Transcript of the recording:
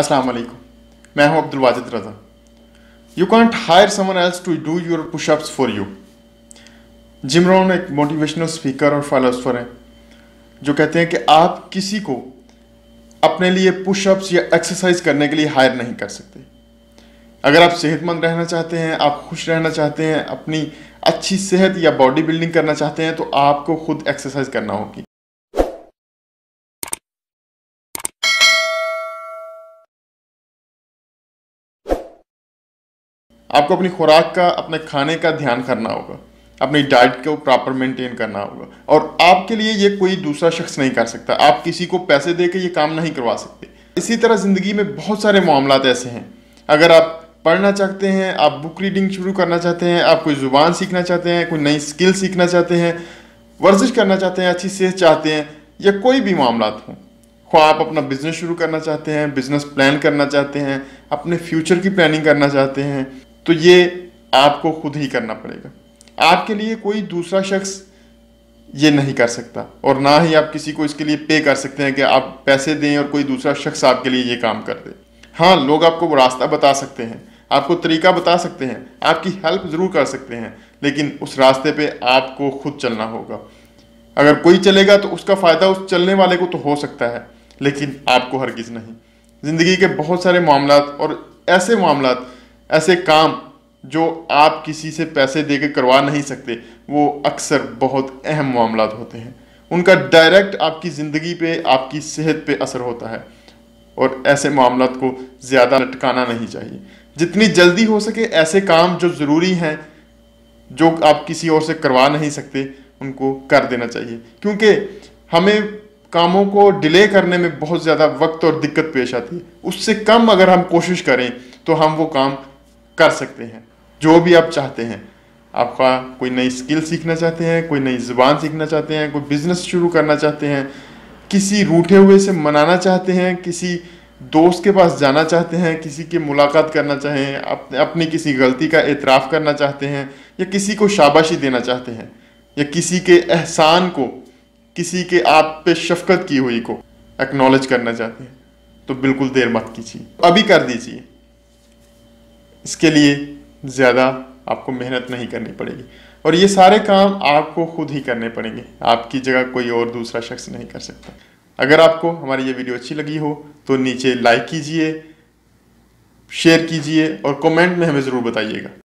अस्सलाम वालेकुम मैं हूं Abdul Wajid Raza you can't hire someone else to do your pushups for you Jim Rohn एक मोटिवेशनल स्पीकर और फलासफर हैं जो कहते हैं कि आप किसी को अपने लिए पुशअप्स या एक्सरसाइज करने के लिए हायर नहीं कर सकते अगर आप सेहतमंद रहना चाहते हैं आप खुश रहना चाहते हैं अपनी अच्छी सेहत या बॉडी बिल्डिंग करना चाहते हैं तो आपको खुद एक्सरसाइज करना होगी आपको अपनी खुराक का अपने खाने का ध्यान करना होगा अपनी डाइट को प्रॉपर मेंटेन करना होगा और आपके लिए ये कोई दूसरा शख्स नहीं कर सकता आप किसी को पैसे दे के ये काम नहीं करवा सकते इसी तरह ज़िंदगी में बहुत सारे मामला ऐसे हैं अगर आप पढ़ना चाहते हैं आप बुक रीडिंग शुरू करना चाहते हैं आप कोई ज़ुबान सीखना चाहते हैं कोई नई स्किल सीखना चाहते हैं वर्जिश करना चाहते हैं अच्छी सेहत चाहते हैं या कोई भी मामला हों ख्वा आप अपना बिज़नेस शुरू करना चाहते हैं बिज़नेस प्लान करना चाहते हैं अपने फ्यूचर की प्लानिंग करना चाहते हैं तो ये आपको खुद ही करना पड़ेगा आपके लिए कोई दूसरा शख्स ये नहीं कर सकता और ना ही आप किसी को इसके लिए पे कर सकते हैं कि आप पैसे दें और कोई दूसरा शख्स आपके लिए ये काम कर दे हाँ लोग आपको वो रास्ता बता सकते हैं आपको तरीका बता सकते हैं आपकी हेल्प ज़रूर कर सकते हैं लेकिन उस रास्ते पे आपको खुद चलना होगा अगर कोई चलेगा तो उसका फ़ायदा उस चलने वाले को तो हो सकता है लेकिन आपको हर किस नहीं ज़िंदगी के बहुत सारे मामला और ऐसे मामला ऐसे काम जो आप किसी से पैसे देकर करवा नहीं सकते वो अक्सर बहुत अहम मामला होते हैं उनका डायरेक्ट आपकी ज़िंदगी पे आपकी सेहत पे असर होता है और ऐसे मामला को ज़्यादा लटकाना नहीं चाहिए जितनी जल्दी हो सके ऐसे काम जो ज़रूरी हैं जो आप किसी और से करवा नहीं सकते उनको कर देना चाहिए क्योंकि हमें कामों को डिले करने में बहुत ज़्यादा वक्त और दिक्कत पेश आती है उससे कम अगर हम कोशिश करें तो हम वो काम कर सकते हैं जो भी आप चाहते हैं आपका कोई नई स्किल सीखना चाहते हैं कोई नई ज़ुबान सीखना चाहते हैं कोई बिज़नेस शुरू करना चाहते हैं किसी रूठे हुए से मनाना चाहते हैं किसी दोस्त के पास जाना चाहते हैं किसी की मुलाकात करना चाहें अपने अपनी किसी गलती का एतराफ़ करना चाहते हैं या किसी को शाबाशी देना चाहते हैं या किसी के एहसान को किसी के आप पे शफकत की हुई को एक्नॉलेज करना चाहते हैं तो बिल्कुल देर मत कीजिए अभी कर दीजिए इसके लिए ज़्यादा आपको मेहनत नहीं करनी पड़ेगी और ये सारे काम आपको खुद ही करने पड़ेंगे आपकी जगह कोई और दूसरा शख्स नहीं कर सकता अगर आपको हमारी ये वीडियो अच्छी लगी हो तो नीचे लाइक कीजिए शेयर कीजिए और कमेंट में हमें ज़रूर बताइएगा